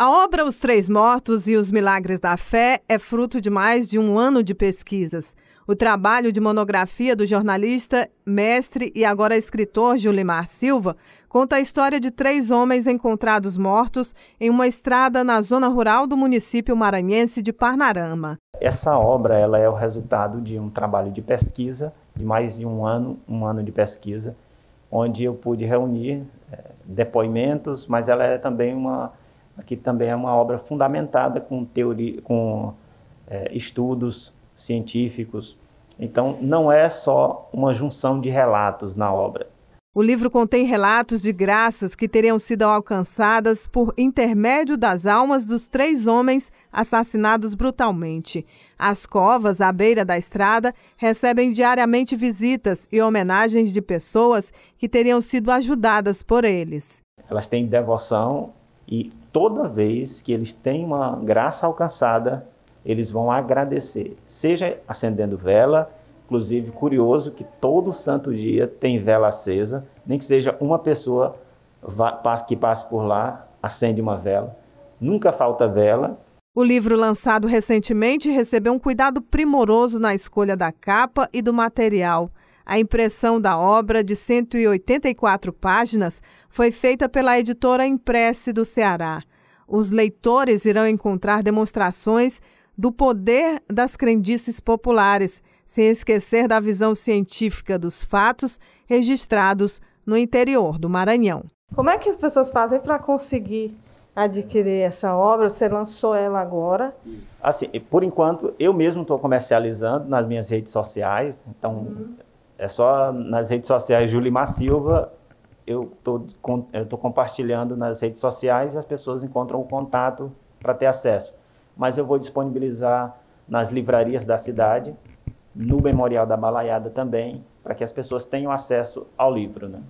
A obra Os Três Mortos e os Milagres da Fé é fruto de mais de um ano de pesquisas. O trabalho de monografia do jornalista, mestre e agora escritor Julimar Silva conta a história de três homens encontrados mortos em uma estrada na zona rural do município maranhense de Parnarama. Essa obra ela é o resultado de um trabalho de pesquisa de mais de um ano, um ano de pesquisa, onde eu pude reunir é, depoimentos, mas ela é também uma Aqui também é uma obra fundamentada com, teoria, com é, estudos científicos. Então, não é só uma junção de relatos na obra. O livro contém relatos de graças que teriam sido alcançadas por intermédio das almas dos três homens assassinados brutalmente. As covas à beira da estrada recebem diariamente visitas e homenagens de pessoas que teriam sido ajudadas por eles. Elas têm devoção e toda vez que eles têm uma graça alcançada, eles vão agradecer, seja acendendo vela, inclusive curioso que todo santo dia tem vela acesa, nem que seja uma pessoa que passe por lá, acende uma vela. Nunca falta vela, o livro lançado recentemente recebeu um cuidado primoroso na escolha da capa e do material. A impressão da obra, de 184 páginas, foi feita pela editora Impresse do Ceará. Os leitores irão encontrar demonstrações do poder das crendices populares, sem esquecer da visão científica dos fatos registrados no interior do Maranhão. Como é que as pessoas fazem para conseguir adquirir essa obra? Você lançou ela agora? Assim, por enquanto, eu mesmo estou comercializando nas minhas redes sociais. Então, uhum. É só nas redes sociais Julimar Silva, eu tô, estou compartilhando nas redes sociais e as pessoas encontram o contato para ter acesso. Mas eu vou disponibilizar nas livrarias da cidade, no Memorial da Balaiada também, para que as pessoas tenham acesso ao livro. Né?